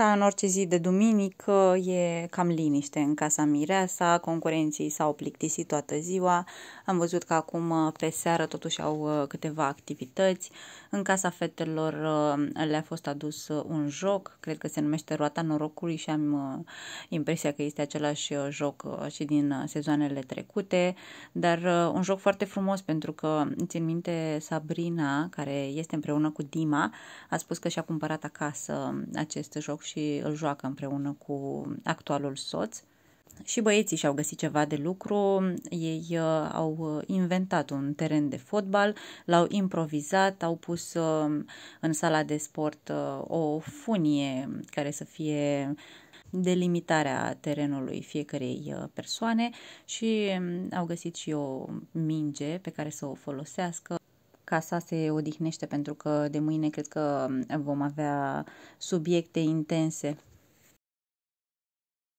Ca în orice zi de duminică e cam liniște în casa Mireasa, concurenții s-au plictisit toată ziua, am văzut că acum uh, pe seară totuși au uh, câteva activități. În casa fetelor uh, le-a fost adus un joc, cred că se numește Roata Norocului și am impresia că este același joc și din sezoanele trecute, dar un joc foarte frumos pentru că țin minte Sabrina, care este împreună cu Dima, a spus că și-a cumpărat acasă um, acest joc și îl joacă împreună cu actualul soț. Și băieții și-au găsit ceva de lucru, ei uh, au uh, inventat un teren de fotbal, l-au improvizat, au pus uh, în sala de sport uh, o funie care să fie delimitarea terenului fiecarei uh, persoane și um, au găsit și o minge pe care să o folosească casa se odihnește pentru că de mâine cred că vom avea subiecte intense.